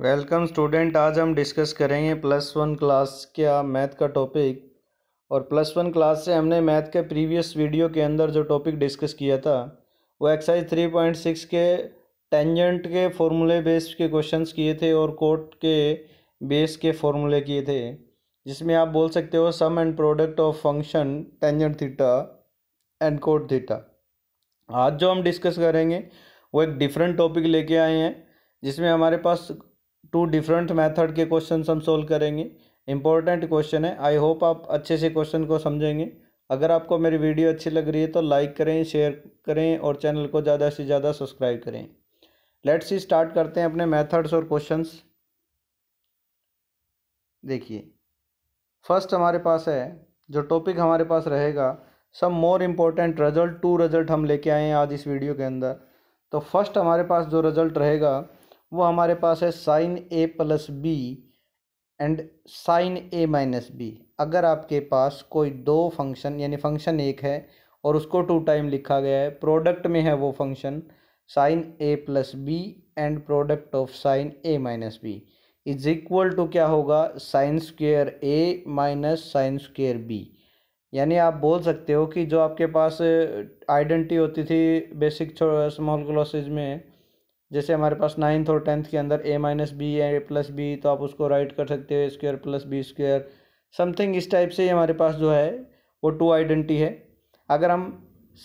welcome student आज हम discuss करेंगे प्लस वन क्लास का मैथ का टॉपिक और प्लस वन क्लास से हमने मैथ के प्रीवियस वीडियो के अंदर जो टॉपिक डिस्कस किया था वो एक्सरसाइज थ्री पॉइंट सिक्स के टेंजेंट के फॉर्मूले बेस के क्वेश्चंस किए थे और कोट के बेस के फॉर्मूले किए थे जिसमें आप बोल सकते हो sum and product of function tangent theta and cot theta आज जो हम डिस्कस करेंगे वो एक डिफरेंट टॉपिक लेके आए हैं जिसमें हमारे पास टू डिफरेंट मेथड के क्वेश्चन हम सोल्व करेंगे इंपॉर्टेंट क्वेश्चन है आई होप आप अच्छे से क्वेश्चन को समझेंगे अगर आपको मेरी वीडियो अच्छी लग रही है तो लाइक करें शेयर करें और चैनल को ज़्यादा से ज़्यादा सब्सक्राइब करें लेट्स ही स्टार्ट करते हैं अपने मेथड्स और क्वेश्चंस देखिए फर्स्ट हमारे पास है जो टॉपिक हमारे पास रहेगा सब more important result two result हम लेके आए हैं आज इस वीडियो के अंदर तो फर्स्ट हमारे पास जो रिजल्ट रहेगा वो हमारे पास है sine A plus B and sine A minus B अगर आपके पास कोई दो फंक्शन यानी फंक्शन एक है और उसको टू टाइम लिखा गया है प्रोडक्ट में है वो function sine A plus B and product of sine A minus B is equal to क्या होगा sine square A minus sine square B यानी आप बोल सकते हो कि जो आपके पास आइडेंटिटी uh, होती थी बेसिक स्मॉल क्लासेज में जैसे हमारे पास नाइन्थ और टेंथ के अंदर A minus B A plus B तो आप उसको राइट कर सकते हो square plus B square something इस टाइप से ही हमारे पास जो है वो टू आइडेंटिटी है अगर हम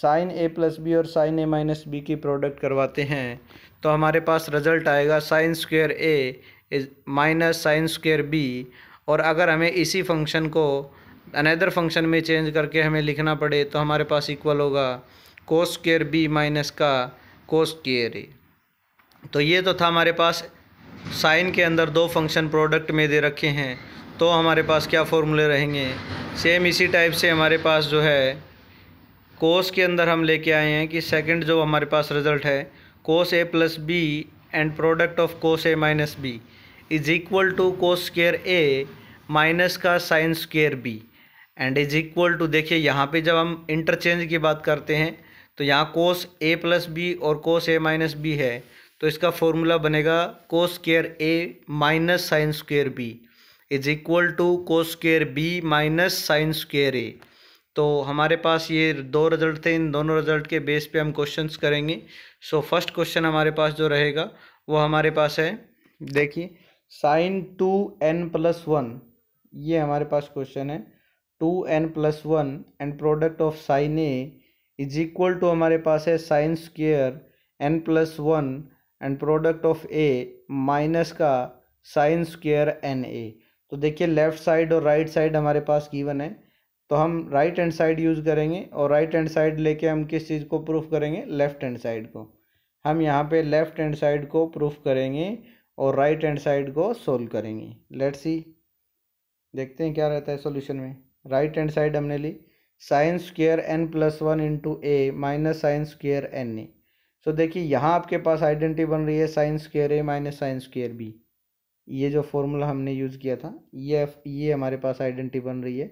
साइन ए प्लस बी और साइन ए माइनस बी की प्रोडक्ट करवाते हैं तो हमारे पास रिजल्ट आएगा sine square A minus sine square B और अगर हमें इसी फंक्शन को अनदर फंक्शन में चेंज करके हमें लिखना पड़े तो हमारे पास इक्वल होगा कोस स्केयर बी माइनस का कोस स्केयर ए तो ये तो था हमारे पास साइन के अंदर दो फंक्शन प्रोडक्ट में दे रखे हैं तो हमारे पास क्या फॉर्मूले रहेंगे सेम इसी टाइप से हमारे पास जो है कोस के अंदर हम लेके आए हैं कि सेकंड जो हमारे पास रिजल्ट है cos A plus B and product of cos A minus B is equal to cos square A minus का sine square B and is equal to देखिए यहाँ पे जब हम इंटरचेंज की बात करते हैं तो यहाँ कोस ए प्लस बी और कोस ए माइनस बी है तो इसका फॉर्मूला बनेगा cos square A minus sine square B is equal to cos square B minus sine square A तो हमारे पास ये दो रिजल्ट थे इन दोनों रिजल्ट के बेस पे हम क्वेश्चंस करेंगे सो फर्स्ट क्वेश्चन हमारे पास जो रहेगा वो हमारे पास है देखिए sine two N plus one ये हमारे पास क्वेश्चन है two N plus one and product of sine A is equal to हमारे पास है sine square N plus one and product of A minus का साइन स्क्वेयर एन ए तो देखिए लेफ्ट साइड और राइट right साइड हमारे पास given है तो हम राइट हैंड साइड यूज़ करेंगे और राइट हैंड साइड लेके हम किस चीज़ को प्रूफ करेंगे लेफ्ट हैंड साइड को हम यहाँ पे लेफ्ट हैंड साइड को प्रूफ करेंगे और राइट हैंड साइड को सोल्व करेंगे लेट सी देखते हैं क्या रहता है सॉल्यूशन में राइट हैंड साइड हमने ली sines square N plus one into A minus sines square N A so देखिए यहाँ आपके पास आइडेंटिटी बन रही है sine square A minus sine square B ये जो फॉर्मूला हमने यूज़ किया था ये ये हमारे पास आइडेंटिटी बन रही है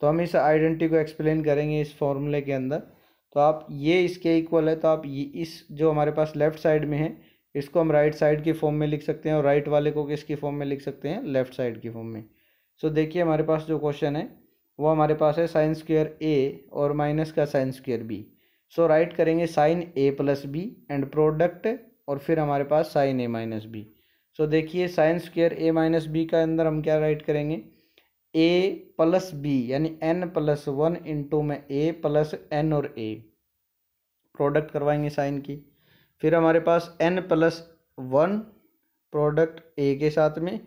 तो हम इस आइडेंटिटी को एक्सप्लेन करेंगे इस फॉर्मूले के अंदर तो आप ये इसके इक्वल है तो आप ये इस जो हमारे पास लेफ्ट साइड में है इसको हम राइट साइड की फॉर्म में लिख सकते हैं और राइट वाले को किसकी फॉर्म में लिख सकते हैं लेफ्ट साइड की फॉर्म में सो देखिए हमारे पास जो क्वेश्चन है वो हमारे पास है साइन स्क्वेयर ए और माइनस का sine square B so right करेंगे sine A plus B and product और फिर हमारे पास sine A minus B so देखिए sine square A minus B का अंदर हम क्या राइट करेंगे ए प्लस बी यानी एन प्लस वन इंटू में ए प्लस एन और ए प्रोडक्ट करवाएंगे साइन की फिर हमारे पास N plus one product A के साथ में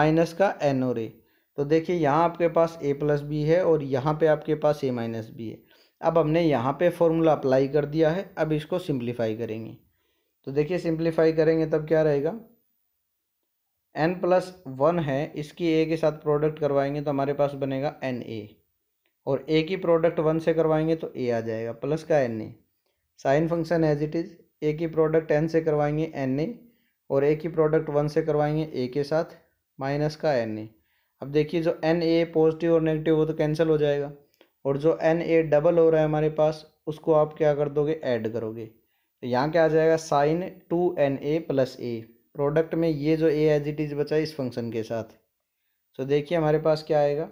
माइनस का एन और ए तो देखिए यहाँ आपके पास ए प्लस बी है और यहाँ पे आपके पास ए माइनस बी है अब हमने यहाँ पे फॉर्मूला अप्लाई कर दिया है अब इसको सिंप्लीफाई करेंगे तो देखिए सिंप्लीफाई करेंगे तब क्या रहेगा एन प्लस वन है इसकी ए के साथ प्रोडक्ट करवाएंगे तो हमारे पास बनेगा एन ए और ए की प्रोडक्ट वन से करवाएंगे तो ए आ जाएगा प्लस का N A sine function as it is A की प्रोडक्ट एन से करवाएंगे एन ए और ए की प्रोडक्ट वन से करवाएंगे ए के साथ माइनस का एन ए अब देखिए जो एन ए पॉजिटिव और नेगेटिव वो तो कैंसिल हो जाएगा और जो एन ए डबल हो रहा है हमारे पास उसको आप क्या कर दोगे ऐड करोगे तो यहाँ क्या आ जाएगा sine two N A plus A product में ये जो ए एज इट इज़ बचा इस फंक्शन के साथ तो देखिए हमारे पास क्या आएगा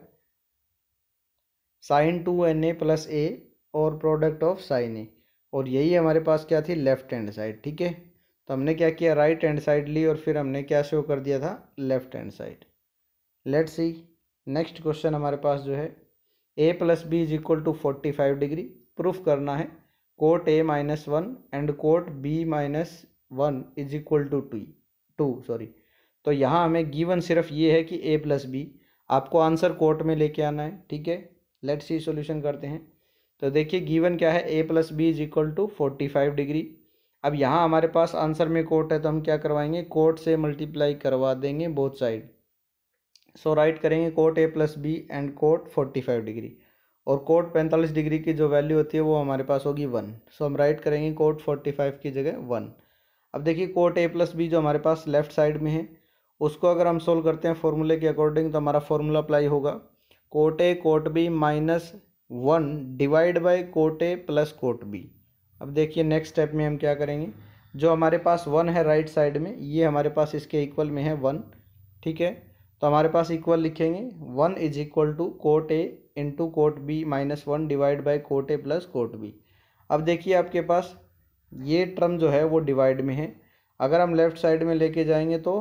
sine two N A plus A और प्रोडक्ट ऑफ साइन ए और यही हमारे पास क्या थी लेफ्ट हैंड साइड ठीक है तो हमने क्या किया राइट हैंड साइड ली और फिर हमने क्या शो कर दिया था left hand side let see next question हमारे पास जो है A plus B is equal to forty five degree proof करना है cot A minus one and cot B minus one is equal to two two sorry तो यहाँ हमें given सिर्फ ये है कि ए प्लस बी आपको आंसर कोट में लेके आना है ठीक है लेट सी सॉल्यूशन करते हैं तो देखिए गिवन क्या है A plus B is equal to forty five degree अब यहाँ हमारे पास आंसर में कोट है तो हम क्या करवाएंगे कोट से मल्टीप्लाई करवा देंगे बोथ साइड सो राइट करेंगे cot A plus B and cot forty five degree और कोट पैंतालीस डिग्री की जो वैल्यू होती है वो हमारे पास होगी वन सो हम राइट करेंगे कोट फोर्टी फाइव की जगह वन अब देखिए कोट ए प्लस बी जो हमारे पास लेफ्ट साइड में है उसको अगर हम सोल्व करते हैं फॉर्मूले के अकॉर्डिंग तो हमारा फॉर्मूला अप्लाई होगा cot A cot B minus one divide by cot A plus cot B अब देखिए नेक्स्ट स्टेप में हम क्या करेंगे जो हमारे पास वन है राइट right साइड में ये हमारे पास इसके इक्वल में है वन ठीक है तो हमारे पास इक्वल लिखेंगे one is equal to cot A into cot B minus one divide by cot A plus cot B अब देखिए आपके पास ये टर्म जो है वो डिवाइड में है अगर हम लेफ्ट साइड में लेके जाएंगे तो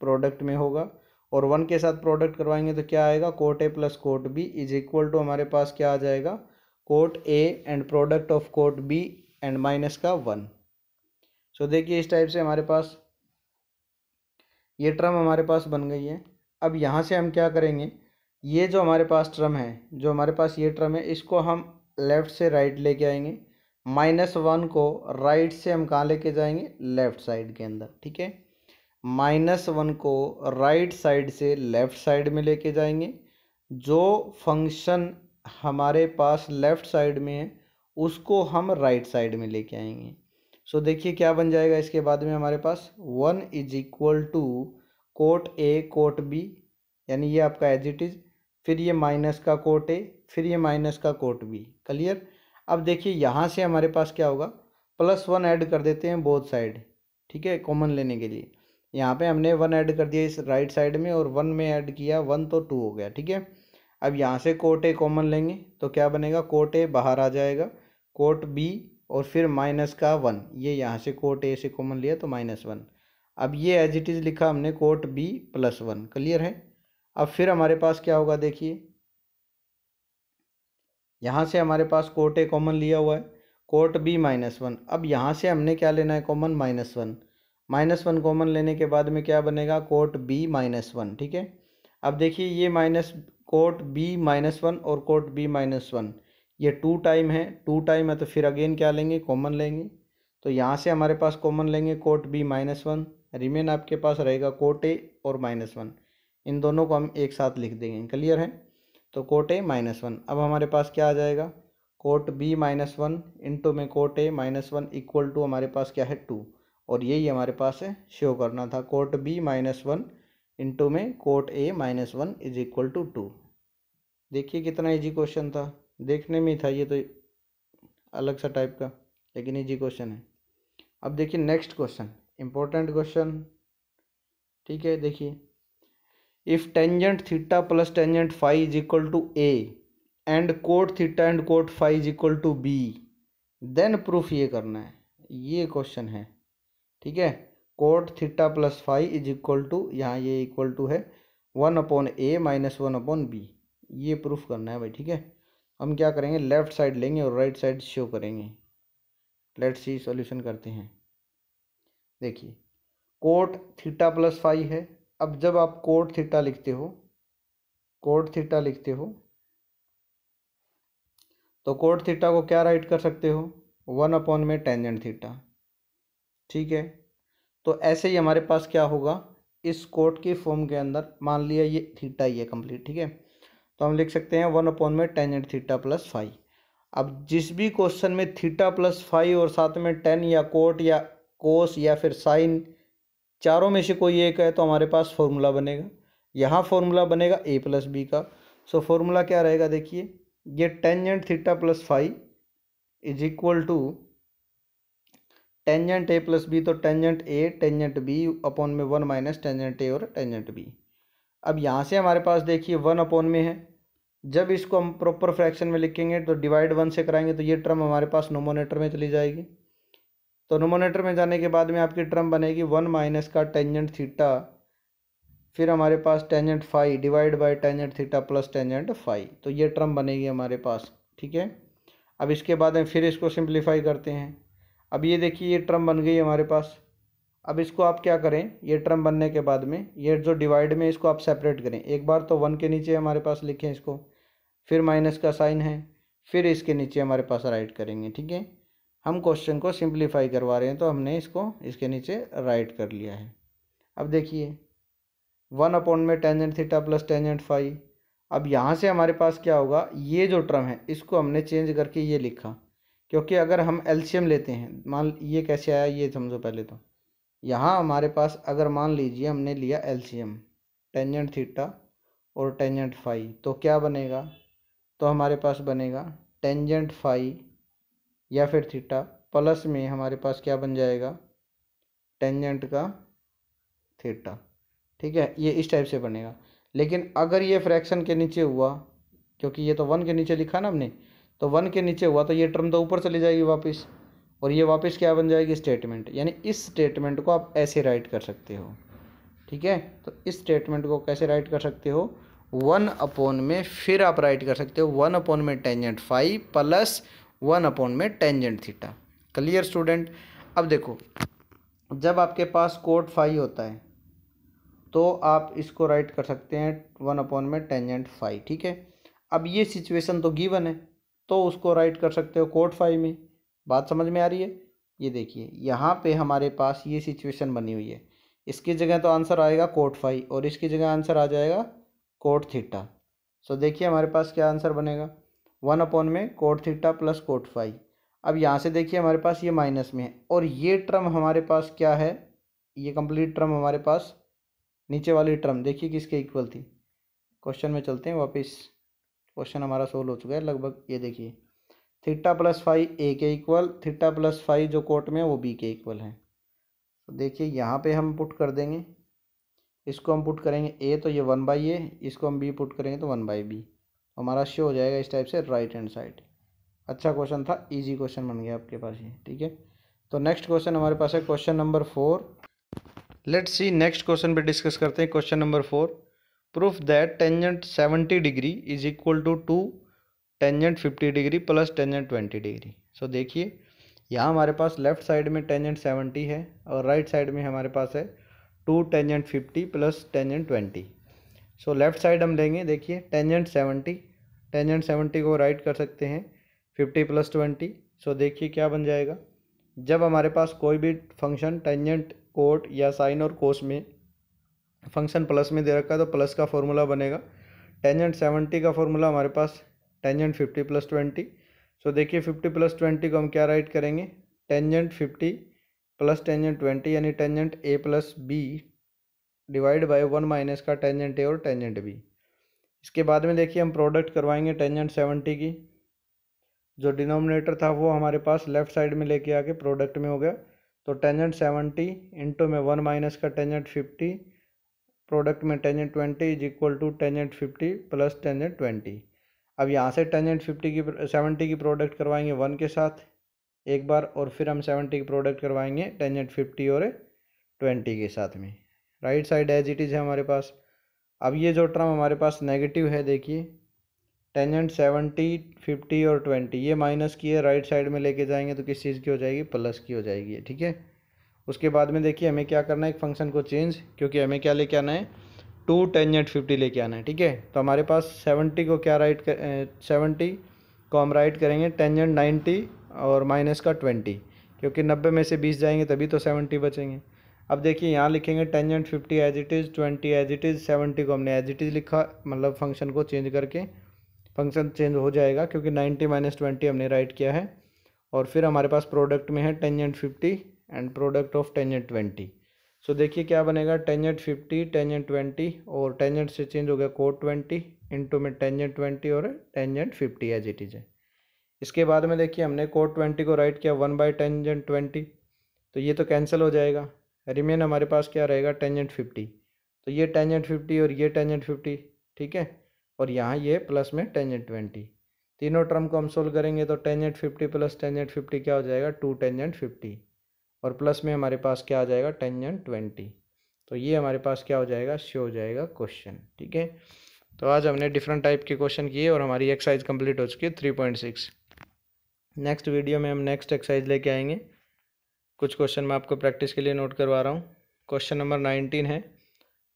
प्रोडक्ट में होगा और वन के साथ प्रोडक्ट करवाएंगे तो क्या आएगा cot A plus cot B is equal to हमारे पास क्या आ जाएगा cot A and product of cot B and minus का वन सो देखिए इस टाइप से हमारे पास ये टर्म हमारे पास बन गई है अब यहाँ से हम क्या करेंगे ये जो हमारे पास ट्रम है जो हमारे पास ये ट्रम है इसको हम लेफ़्ट से राइट लेके आएंगे माइनस वन को राइट से हम कहाँ लेके जाएंगे लेफ़्ट साइड के अंदर ठीक है माइनस वन को राइट साइड से लेफ़्ट साइड में लेके जाएंगे जो फंक्शन हमारे पास लेफ़्ट साइड में है उसको हम राइट साइड में लेके आएंगे सो so, देखिए क्या बन जाएगा इसके बाद में हमारे पास one is equal to cot A cot B यानी ये आपका एज इट इज़ फिर ये माइनस का कोट ए फिर ये माइनस का कोट बी क्लियर अब देखिए यहाँ से हमारे पास क्या होगा प्लस वन ऐड कर देते हैं बोथ साइड ठीक है कॉमन लेने के लिए यहाँ पे हमने वन ऐड कर दिया इस राइट साइड में और वन में ऐड किया वन तो टू हो गया ठीक है अब यहाँ से कोट ए कॉमन लेंगे तो क्या बनेगा कोट ए बाहर आ जाएगा कोट बी और फिर माइनस का वन ये यहाँ से कोट ए से कॉमन लिया तो माइनस वन अब ये एज इट इज़ लिखा हमने cot B plus one clear है अब फिर हमारे पास क्या होगा देखिए यहाँ से हमारे पास कोट ए कॉमन लिया हुआ है कोट बी माइनस वन अब यहाँ से हमने क्या लेना है common minus one minus one common लेने के बाद में क्या बनेगा कोट बी माइनस वन ठीक है अब देखिए ये minus cot B minus one और कोट बी माइनस वन ये टू टाइम है टू टाइम है तो फिर अगेन क्या लेंगे कॉमन लेंगे तो यहाँ से हमारे पास कॉमन लेंगे cot B minus one remain आपके पास रहेगा कोट ए और माइनस वन इन दोनों को हम एक साथ लिख देंगे क्लियर है तो कोट ए माइनस वन अब हमारे पास क्या आ जाएगा cot B minus one into में cot A minus one equal to हमारे पास क्या है टू और यही हमारे पास है शो करना था cot B minus one into में cot A minus one is equal to two देखिए कितना इजी क्वेश्चन था देखने में था ये तो अलग सा टाइप का लेकिन इजी क्वेश्चन है अब देखिए नेक्स्ट क्वेश्चन इंपॉर्टेंट क्वेश्चन ठीक है देखिए if tangent theta plus tangent five is equal to A and cot theta and cot five is equal to B then proof ये करना है ये क्वेश्चन है ठीक है cot theta plus five is equal to यहाँ ये इक्वल टू है one upon A minus one upon B ये प्रूफ करना है भाई ठीक है हम क्या करेंगे लेफ्ट साइड लेंगे और राइट साइड शो करेंगे लेट्स सी सॉल्यूशन करते हैं देखिए कोट थीटा प्लस फाइव है अब जब आप कोट थीटा लिखते हो कोट थीटा लिखते हो तो कोट थीटा को क्या राइट कर सकते हो वन अपॉन में टेंजेंट थीटा ठीक है तो ऐसे ही हमारे पास क्या होगा इस कोट के फॉर्म के अंदर मान लिया ये थीटा ही है कंप्लीट ठीक है तो हम लिख सकते हैं वन अपॉन में टेंजेंट थीटा प्लस फाइव अब जिस भी क्वेश्चन में थीटा प्लस फाइव और साथ में टेन या कोट या कोस या फिर साइन चारों में से कोई एक है तो हमारे पास फॉर्मूला बनेगा यहाँ फॉर्मूला बनेगा ए प्लस बी का सो फॉर्मूला क्या रहेगा देखिए ये tangent theta plus five is equal to tangent A plus B तो tangent A tangent B upon में वन माइनस टेंजेंट ए और टेंजेंट बी अब यहाँ से हमारे पास देखिए वन अपॉन में है जब इसको हम प्रॉपर फ्रैक्शन में लिखेंगे तो डिवाइड वन से कराएंगे तो ये टर्म हमारे पास नोमोनेटर में चली जाएगी तो नोमोनेटर में जाने के बाद में आपकी टर्म बनेगी वन माइनस का टेंजेंट थीटा फिर हमारे पास tangent five divide by tangent theta plus tangent five तो ये टर्म बनेगी हमारे पास ठीक है अब इसके बाद हम फिर इसको सिंप्लीफाई करते हैं अब ये देखिए ये टर्म बन गई हमारे पास अब इसको आप क्या करें ये टर्म बनने के बाद में ये जो डिवाइड में इसको आप सेपरेट करें एक बार तो वन के नीचे हमारे पास लिखें इसको फिर माइनस का साइन है फिर इसके नीचे हमारे पास राइट करेंगे ठीक है हम क्वेश्चन को सिंप्लीफाई करवा रहे हैं तो हमने इसको इसके नीचे राइट कर लिया है अब देखिए वन अपॉन में tangent theta plus tangent five अब यहाँ से हमारे पास क्या होगा ये जो टर्म है इसको हमने चेंज करके ये लिखा क्योंकि अगर हम एल्शियम लेते हैं मान ये कैसे आया ये समझो पहले तो यहाँ हमारे पास अगर मान लीजिए हमने लिया एलसीएम टेंजेंट थीटा और टेंजेंट फाई तो क्या बनेगा तो हमारे पास बनेगा टेंजेंट फाई या फिर थीटा प्लस में हमारे पास क्या बन जाएगा टेंजेंट का थीटा ठीक है ये इस टाइप से बनेगा लेकिन अगर ये फ्रैक्शन के नीचे हुआ क्योंकि ये तो वन के नीचे लिखा ना हमने तो वन के नीचे हुआ तो ये टर्म तो ऊपर चली जाएगी वापस और ये वापस क्या बन जाएगी स्टेटमेंट यानी इस स्टेटमेंट को आप ऐसे राइट कर सकते हो ठीक है तो इस स्टेटमेंट को कैसे राइट कर सकते हो वन अपोन में फिर आप राइट कर सकते हो वन अपोन में tangent five plus one upon में टेंजेंट थीटा क्लियर स्टूडेंट अब देखो जब आपके पास कोट फाइव होता है तो आप इसको राइट कर सकते हैं वन अपोन में टेंजेंट फाइव ठीक है अब ये सिचुएशन तो गिवन है तो उसको राइट कर सकते हो कोट फाइव में बात समझ में आ रही है ये देखिए यहाँ पे हमारे पास ये सिचुएशन बनी हुई है इसकी जगह तो आंसर आएगा कोट फाई और इसकी जगह आंसर आ जाएगा कोट थीटा सो देखिए हमारे पास क्या आंसर बनेगा वन अपॉन में cot theta plus cot phi अब यहाँ से देखिए हमारे पास ये माइनस में है और ये ट्रम हमारे पास क्या है ये कंप्लीट ट्रम हमारे पास नीचे वाली ट्रम देखिए किसके इक्वल थी क्वेश्चन में चलते हैं वापस क्वेश्चन हमारा सोल्व हो चुका है लगभग ये देखिए थीटा प्लस फाइव ए के इक्वल थीटा प्लस फाइव जो कोट में है वो बी के इक्वल है तो देखिए यहाँ पे हम पुट कर देंगे इसको हम पुट करेंगे ए तो ये वन बाई ए इसको हम बी पुट करेंगे तो वन बाई बी हमारा शो हो जाएगा इस टाइप से राइट हैंड साइड अच्छा क्वेश्चन था इजी क्वेश्चन बन गया आपके पास ये ठीक है तो नेक्स्ट क्वेश्चन हमारे पास है question number four let's see next question पर डिस्कस करते हैं question number four proof that tangent seventy degree is equal to two tangent 50 degree plus tangent 20 degree so देखिए यहाँ हमारे पास लेफ्ट साइड में टेंजेंट 70 है और राइट right साइड में हमारे पास है two tangent 50 plus tangent 20 so left side हम लेंगे देखिए टेंजेंट 70 टेंजेंट 70 को राइट right कर सकते हैं 50 प्लस ट्वेंटी सो देखिए क्या बन जाएगा जब हमारे पास कोई भी फंक्शन टेंजेंट कोट या साइन और कोस में फंक्शन प्लस में दे रखा है तो प्लस का फॉर्मूला बनेगा टेंजेंट सेवेंटी का फॉर्मूला हमारे पास tangent fifty plus twenty so देखिए फिफ्टी प्लस ट्वेंटी को हम क्या राइट करेंगे tangent fifty plus tangent twenty यानी tangent A plus B divide by one minus का टेंजेंट ए और टेंजेंट बी इसके बाद में देखिए हम प्रोडक्ट करवाएंगे टेंजेंट सेवेंटी की जो डिनोमिनेटर था वो हमारे पास लेफ्ट साइड में लेके आके प्रोडक्ट में हो गया तो टेंजेंट सेवेंटी इंटू में वन माइनस का टेंजेंट फिफ्टी प्रोडक्ट में tangent twenty is equal to tangent fifty plus tangent twenty अब यहाँ से टेंजेंट फिफ्टी की सेवेंटी की प्रोडक्ट करवाएंगे वन के साथ एक बार और फिर हम सेवेंटी की प्रोडक्ट करवाएंगे टेंजेंट फिफ्टी और ट्वेंटी के साथ में right side as it is है हमारे पास अब ये जो ट्रम हमारे पास नेगेटिव है देखिए टेंजेंट सेवेंटी फिफ्टी और ट्वेंटी ये माइनस की है राइट साइड में लेके जाएंगे तो किस चीज़ की हो जाएगी प्लस की हो जाएगी ठीक है उसके बाद में देखिए हमें क्या करना है एक फंक्शन को चेंज क्योंकि हमें क्या लेके आना है टू टेंजेंट फिफ्टी लेके आना है ठीक है तो हमारे पास सेवेंटी को क्या राइट कर सेवेंटी को हम राइट करेंगे टेंजेंट नाइन्टी और माइनस का ट्वेंटी क्योंकि नब्बे में से बीस जाएंगे तभी तो सेवेंटी बचेंगे अब देखिए यहाँ लिखेंगे tangent fifty as it is twenty as it is seventy को हमने एज इट इज़ लिखा मतलब फंक्शन को चेंज करके फंक्शन चेंज हो जाएगा क्योंकि नाइन्टी माइनस ट्वेंटी हमने राइट किया है और फिर हमारे पास प्रोडक्ट में है tangent fifty and product of tangent twenty so देखिए क्या बनेगा टेंजेंट फिफ्टी टेंजेंट ट्वेंटी और टेंजेंट से चेंज हो गया कोट ट्वेंटी इंटू में टेंजेंट ट्वेंटी और tangent fifty as it is है इसके बाद में देखिए हमने कोट ट्वेंटी को राइट किया वन बाई टेंजेंट ट्वेंटी तो ये तो कैंसिल हो जाएगा रिमेन हमारे पास क्या रहेगा टेंजेंट फिफ्टी तो ये टेंजेंट फिफ्टी और ये टेंजेंट फिफ्टी ठीक है और यहाँ ये प्लस में टेंजेंट ट्वेंटी तीनों टर्म को हम सोल्व करेंगे तो tangent fifty plus tangent fifty क्या हो जाएगा टू टेंजेंट फिफ्टी और प्लस में हमारे पास क्या आ जाएगा टेंजन ट्वेंटी तो ये हमारे पास क्या हो जाएगा शो हो जाएगा क्वेश्चन ठीक है तो आज हमने डिफरेंट टाइप के क्वेश्चन किए और हमारी एक्सरसाइज कंप्लीट हो चुकी है three point six next video में हम नेक्स्ट एक्सरसाइज लेके आएंगे कुछ क्वेश्चन मैं आपको प्रैक्टिस के लिए नोट करवा रहा हूँ क्वेश्चन नंबर नाइनटीन है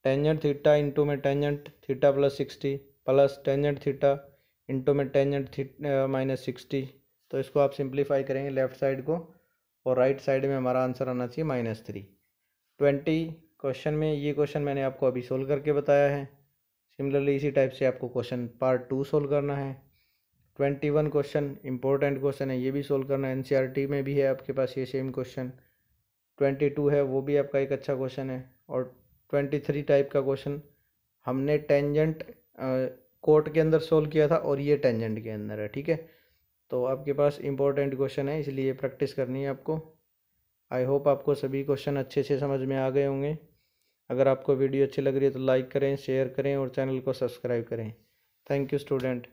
टेंजेंट थीटा इंटू में tangent theta plus sixty plus tangent theta into में टेंजेंट थी माइनस सिक्सटी तो इसको आप सिंप्लीफाई करेंगे लेफ्ट साइड को और राइट साइड में हमारा आंसर आना चाहिए माइनस थ्री ट्वेंटी क्वेश्चन में ये क्वेश्चन मैंने आपको अभी सोल्व करके बताया है सिमिलरली इसी टाइप से आपको क्वेश्चन पार्ट टू सोल्व करना है twenty one question important question है ये भी सोल्व करना है एन e में भी है आपके पास ये सेम क्वेश्चन ट्वेंटी टू है वो भी आपका एक अच्छा क्वेश्चन है और ट्वेंटी थ्री टाइप का क्वेश्चन हमने टेंजेंट कोर्ट के अंदर सोल्व किया था और ये टेंजेंट के अंदर है ठीक है तो आपके पास इम्पोर्टेंट क्वेश्चन है इसलिए प्रैक्टिस करनी है आपको आई होप आपको सभी क्वेश्चन अच्छे से समझ में आ गए होंगे अगर आपको वीडियो अच्छी लग रही है तो लाइक करें शेयर करें और चैनल को सब्सक्राइब करें थैंक यू स्टूडेंट